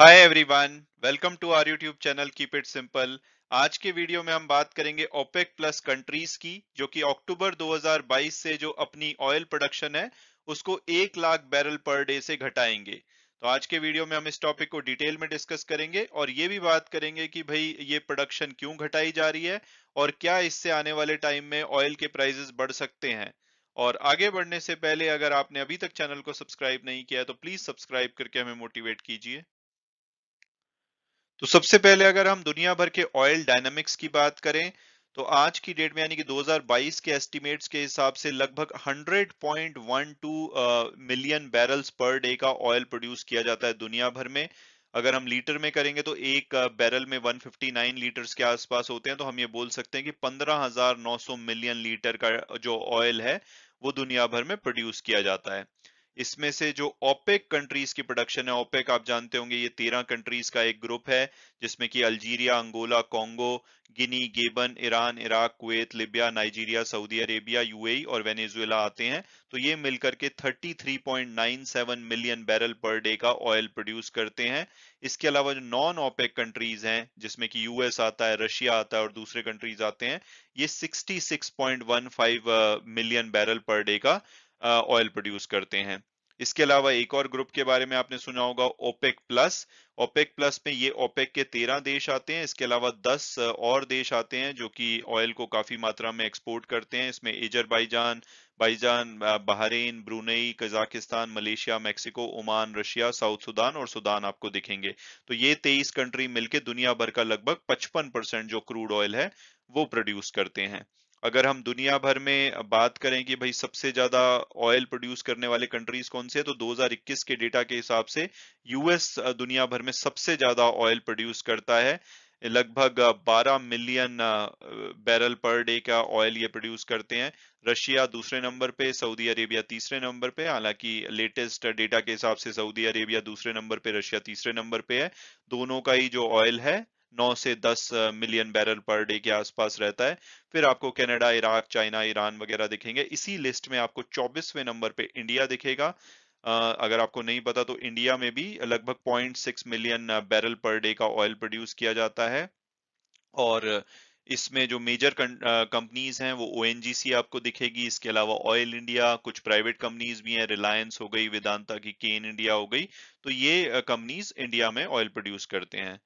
hi everyone welcome to our YouTube channel keep it simple आज के video में हम बात करेंगे ओपेक प्लस कंट्रीज की जो कि अक्टूबर 2022 से जो अपनी ऑयल प्रोडक्शन है उसको एक लाख बैरल पर डे से घटाएंगे तो आज के वीडियो में हम इस टॉपिक को डिटेल में डिस्कस करेंगे और ये भी बात करेंगे कि भाई ये प्रोडक्शन क्यों घटाई जा रही है और क्या इससे आने वाले टाइम में ऑयल के प्राइजेस बढ़ सकते हैं और आगे बढ़ने से पहले अगर आपने अभी तक चैनल को सब्सक्राइब नहीं किया तो प्लीज सब्सक्राइब करके हमें मोटिवेट कीजिए तो सबसे पहले अगर हम दुनिया भर के ऑयल डायनामिक्स की बात करें तो आज की डेट में यानी कि 2022 के एस्टिमेट्स के हिसाब से लगभग 100.12 मिलियन बैरल्स पर डे का ऑयल प्रोड्यूस किया जाता है दुनिया भर में अगर हम लीटर में करेंगे तो एक बैरल में 159 लीटर्स के आसपास होते हैं तो हम ये बोल सकते हैं कि 15,900 मिलियन लीटर का जो ऑयल है वो दुनिया भर में प्रोड्यूस किया जाता है इसमें से जो ओपेक कंट्रीज की प्रोडक्शन है ओपेक आप जानते होंगे ये तेरह कंट्रीज का एक ग्रुप है जिसमें कि Algeria Angola Congo Guinea Gabon Iran Iraq Kuwait Libya Nigeria Saudi Arabia UAE और वेनेजुएला आते हैं तो ये मिलकर के 33.97 मिलियन बैरल पर डे का ऑयल प्रोड्यूस करते हैं इसके अलावा जो नॉन ओपेक कंट्रीज हैं जिसमें कि यूएस आता है रशिया आता है और दूसरे कंट्रीज आते हैं ये 66.15 मिलियन बैरल पर डे का ऑयल uh, प्रोड्यूस करते हैं इसके अलावा एक और ग्रुप के बारे में आपने सुना होगा ओपेक प्लस ओपेक प्लस में ये ओपेक के तेरह देश आते हैं इसके अलावा दस और देश आते हैं जो कि ऑयल को काफी मात्रा में एक्सपोर्ट करते हैं इसमें इजरबाइजान बाईजान Bahrain Brunei Kazakhstan Malaysia Mexico Oman Russia South Sudan और सुदान आपको दिखेंगे तो ये तेईस कंट्री मिलकर दुनिया भर का लगभग पचपन परसेंट जो क्रूड ऑयल है वो प्रोड्यूस करते हैं अगर हम दुनिया भर में बात करें कि भाई सबसे ज्यादा ऑयल प्रोड्यूस करने वाले कंट्रीज कौन से तो 2021 के डेटा के हिसाब से यूएस दुनिया भर में सबसे ज्यादा ऑयल प्रोड्यूस करता है लगभग 12 मिलियन बैरल पर डे का ऑयल ये प्रोड्यूस करते हैं रशिया दूसरे नंबर पे सऊदी अरेबिया तीसरे नंबर पे हालांकि लेटेस्ट डेटा के हिसाब से सऊदी अरेबिया दूसरे नंबर पे रशिया तीसरे नंबर पे है दोनों का ही जो ऑयल है नौ से दस मिलियन बैरल पर डे के आसपास रहता है फिर आपको कनाडा इराक चाइना ईरान वगैरह दिखेंगे इसी लिस्ट में आपको चौबीसवें नंबर पे इंडिया दिखेगा अगर आपको नहीं पता तो इंडिया में भी लगभग 0.6 मिलियन बैरल पर डे का ऑयल प्रोड्यूस किया जाता है और इसमें जो मेजर कंपनीज हैं वो ओ आपको दिखेगी इसके अलावा ऑयल इंडिया कुछ प्राइवेट कंपनीज भी हैं रिलायंस हो गई वेदांता की केन इंडिया हो गई तो ये कंपनीज इंडिया में ऑयल प्रोड्यूस करते हैं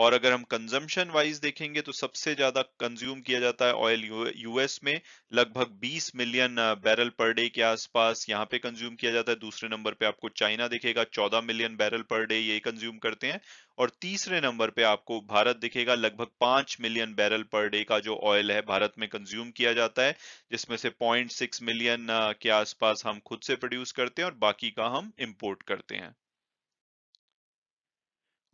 और अगर हम कंजम्पशन वाइज देखेंगे तो सबसे ज्यादा कंज्यूम किया जाता है ऑयल यूएस में लगभग 20 मिलियन बैरल पर डे के आसपास यहाँ पे कंज्यूम किया जाता है दूसरे नंबर पे आपको चाइना दिखेगा 14 मिलियन बैरल पर डे ये कंज्यूम करते हैं और तीसरे नंबर पे आपको भारत दिखेगा लगभग पांच मिलियन बैरल पर डे का जो ऑयल है भारत में कंज्यूम किया जाता है जिसमें से पॉइंट मिलियन uh, के आसपास हम खुद से प्रोड्यूस करते हैं और बाकी का हम इम्पोर्ट करते हैं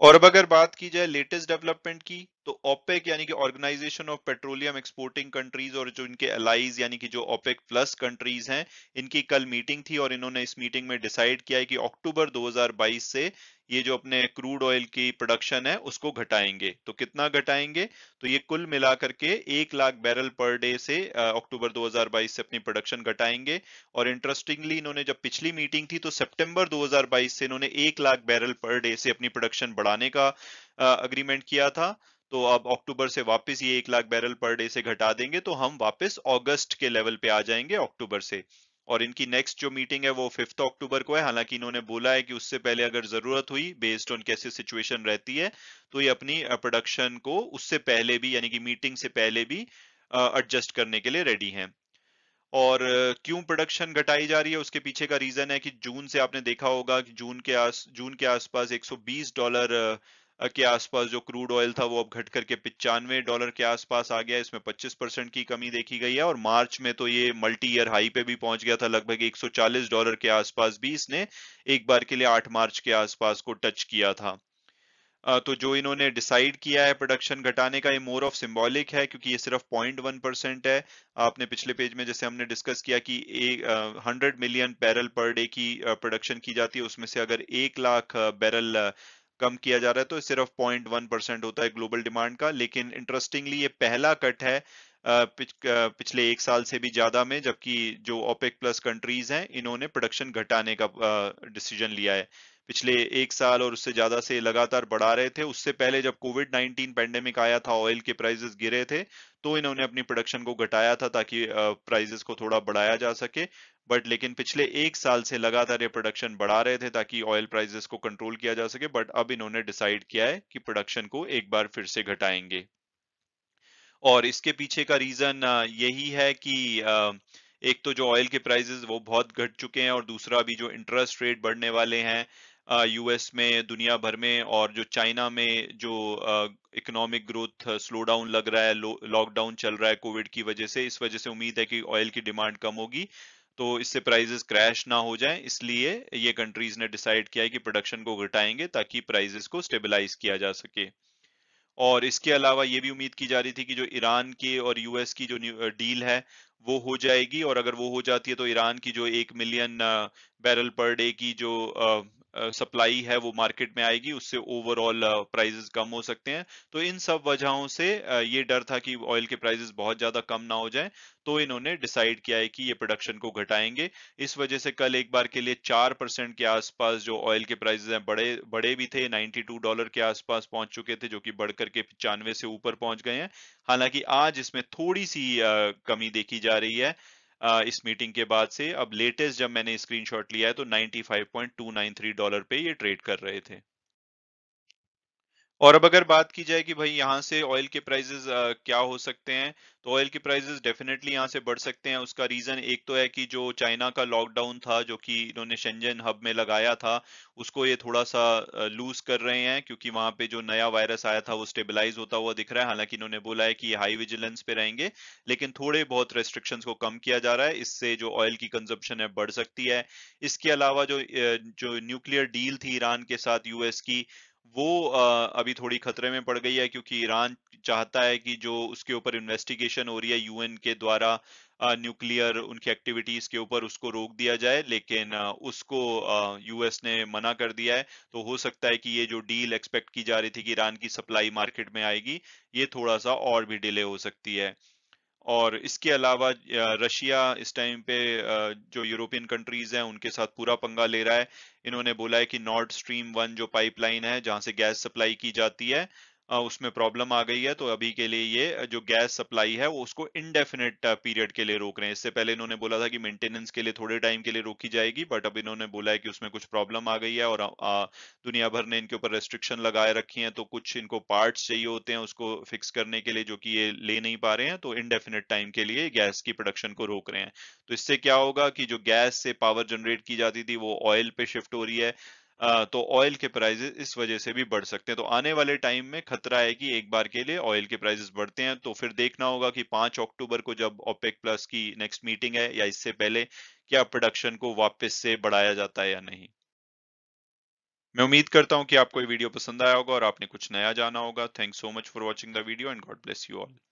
और अब अगर बात की जाए लेटेस्ट डेवलपमेंट की तो ओपेक यानी कि organisation of petroleum exporting countries और जो इनके अलाइज यानी कि जो ओपेक प्लस कंट्रीज हैं इनकी कल मीटिंग थी और इन्होंने इस मीटिंग में डिसाइड किया है कि अक्टूबर 2022 से ये जो अपने क्रूड ऑयल की प्रोडक्शन है उसको घटाएंगे तो कितना घटाएंगे तो ये कुल मिलाकर के एक लाख बैरल पर डे से अक्टूबर 2022 से अपनी प्रोडक्शन घटाएंगे और इंटरेस्टिंगली इन्होंने जब पिछली मीटिंग थी तो सितंबर 2022 से इन्होंने एक लाख बैरल पर डे से अपनी प्रोडक्शन बढ़ाने का अग्रीमेंट किया था तो अब अक्टूबर से वापस ये एक लाख बैरल पर डे से घटा देंगे तो हम वापस अगस्त के लेवल पे आ जाएंगे अक्टूबर से और इनकी नेक्स्ट जो मीटिंग है वो फिफ्थ अक्टूबर को है हालांकि इन्होंने बोला है कि उससे पहले अगर जरूरत हुई बेस्ड ऑन कैसे सिचुएशन रहती है तो ये अपनी प्रोडक्शन को उससे पहले भी यानी कि मीटिंग से पहले भी एडजस्ट करने के लिए रेडी है और क्यों प्रोडक्शन घटाई जा रही है उसके पीछे का रीजन है कि जून से आपने देखा होगा कि जून के आस जून के आसपास 120 डॉलर के आसपास जो क्रूड ऑयल था वो अब घट करके पिचानवे डॉलर के आसपास आ गया इसमें 25 परसेंट की कमी देखी गई है और मार्च में तो ये मल्टी ईयर हाई पे भी पहुंच गया था लगभग 140 डॉलर के आसपास भी इसने एक बार के लिए 8 मार्च के आसपास को टच किया था तो जो इन्होंने डिसाइड किया है प्रोडक्शन घटाने का ये मोर ऑफ सिम्बॉलिक है क्योंकि ये सिर्फ पॉइंट वन परसेंट है आपने पिछले पेज में जैसे हमने डिस्कस किया कि एक hundred million barrel per day की प्रोडक्शन की जाती है उसमें से अगर एक लाख बैरल कम किया जा रहा है तो सिर्फ पॉइंट वन परसेंट होता है ग्लोबल डिमांड का लेकिन इंटरेस्टिंगली ये पहला कट है पिछ, पिछले एक साल से भी ज्यादा में जबकि जो ओपेक प्लस कंट्रीज हैं इन्होंने प्रोडक्शन घटाने का डिसीजन लिया है पिछले एक साल और उससे ज्यादा से लगातार बढ़ा रहे थे उससे पहले जब कोविड 19 पेंडेमिक आया था ऑयल के प्राइजेस गिरे थे तो इन्होंने अपनी प्रोडक्शन को घटाया था ताकि प्राइजेस को थोड़ा बढ़ाया जा सके बट लेकिन पिछले एक साल से लगातार ये प्रोडक्शन बढ़ा रहे थे ताकि ऑयल प्राइजेस को कंट्रोल किया जा सके बट अब इन्होंने डिसाइड किया है कि प्रोडक्शन को एक बार फिर से घटाएंगे और इसके पीछे का रीजन यही है कि एक तो जो ऑयल के प्राइजेस वो बहुत घट चुके हैं और दूसरा भी जो इंटरेस्ट रेट बढ़ने वाले हैं यूएस में दुनिया भर में और जो चाइना में जो इकोनॉमिक ग्रोथ स्लो डाउन लग रहा है लॉकडाउन चल रहा है कोविड की वजह से इस वजह से उम्मीद है कि ऑयल की डिमांड कम होगी तो इससे प्राइजेस क्रैश ना हो जाए इसलिए ये कंट्रीज ने डिसाइड किया है कि प्रोडक्शन को घटाएंगे ताकि प्राइजेस को स्टेबलाइज किया जा सके और इसके अलावा ये भी उम्मीद की जा रही थी कि जो ईरान के और यूएस की जो डील है वो हो जाएगी और अगर वो हो जाती है तो ईरान की जो एक मिलियन बैरल पर डे की जो सप्लाई है वो मार्केट में आएगी उससे ओवरऑल प्राइजेस कम हो सकते हैं तो इन सब वजहों से ये डर था कि ऑयल के प्राइजेस बहुत ज्यादा कम ना हो जाए तो इन्होंने डिसाइड किया है कि ये प्रोडक्शन को घटाएंगे इस वजह से कल एक बार के लिए चार परसेंट के आसपास जो ऑयल के प्राइजेस हैं बड़े बड़े भी थे 92 डॉलर के आसपास पहुंच चुके थे जो कि बढ़कर के पिचानवे से ऊपर पहुंच गए हैं हालांकि आज इसमें थोड़ी सी कमी देखी जा रही है इस मीटिंग के बाद से अब लेटेस्ट जब मैंने स्क्रीनशॉट लिया है तो 95.293 डॉलर पे ये ट्रेड कर रहे थे और अब अगर बात की जाए कि भाई यहाँ से ऑयल के प्राइजेस क्या हो सकते हैं तो ऑयल के प्राइजेस डेफिनेटली यहाँ से बढ़ सकते हैं उसका रीजन एक तो है कि जो चाइना का लॉकडाउन था जो कि इन्होंने शेंजन हब में लगाया था उसको ये थोड़ा सा लूज कर रहे हैं क्योंकि वहां पे जो नया वायरस आया था वो स्टेबिलाईज होता हुआ दिख रहा है हालांकि इन्होंने बोला है कि हाई विजिलेंस पे रहेंगे लेकिन थोड़े बहुत रेस्ट्रिक्शंस को कम किया जा रहा है इससे जो ऑयल की कंजप्शन है बढ़ सकती है इसके अलावा जो जो न्यूक्लियर डील थी ईरान के साथ यूएस की वो अभी थोड़ी खतरे में पड़ गई है क्योंकि ईरान चाहता है कि जो उसके ऊपर इन्वेस्टिगेशन हो रही है यूएन के द्वारा न्यूक्लियर उनकी एक्टिविटीज के ऊपर उसको रोक दिया जाए लेकिन उसको यूएस ने मना कर दिया है तो हो सकता है कि ये जो डील एक्सपेक्ट की जा रही थी कि ईरान की सप्लाई मार्केट में आएगी ये थोड़ा सा और भी डिले हो सकती है और इसके अलावा रशिया इस टाइम पे जो यूरोपियन कंट्रीज हैं उनके साथ पूरा पंगा ले रहा है इन्होंने बोला है कि नॉर्थ स्ट्रीम वन जो पाइपलाइन है जहां से गैस सप्लाई की जाती है उसमें प्रॉब्लम आ गई है तो अभी के लिए ये जो गैस सप्लाई है वो उसको इनडेफिनेट पीरियड के लिए रोक रहे हैं इससे पहले इन्होंने बोला था कि मेंटेनेंस के लिए थोड़े टाइम के लिए रोकी जाएगी बट अब इन्होंने बोला है कि उसमें कुछ प्रॉब्लम आ गई है और दुनिया भर ने इनके ऊपर रेस्ट्रिक्शन लगाए रखी है तो कुछ इनको पार्ट्स चाहिए होते हैं उसको फिक्स करने के लिए जो कि ये ले नहीं पा रहे हैं तो इनडेफिनेट टाइम के लिए गैस की प्रोडक्शन को रोक रहे हैं तो इससे क्या होगा कि जो गैस से पावर जनरेट की जाती थी वो ऑयल पे शिफ्ट हो रही है तो ऑयल के प्राइजेस इस वजह से भी बढ़ सकते हैं तो आने वाले टाइम में खतरा है कि एक बार के लिए ऑयल के प्राइजेस बढ़ते हैं तो फिर देखना होगा कि पांच अक्टूबर को जब ओपेक प्लस की नेक्स्ट मीटिंग है या इससे पहले क्या प्रोडक्शन को वापस से बढ़ाया जाता है या नहीं मैं उम्मीद करता हूं कि आपको ये वीडियो पसंद आया होगा और आपने कुछ नया जाना होगा thank so much for watching the video and God bless you all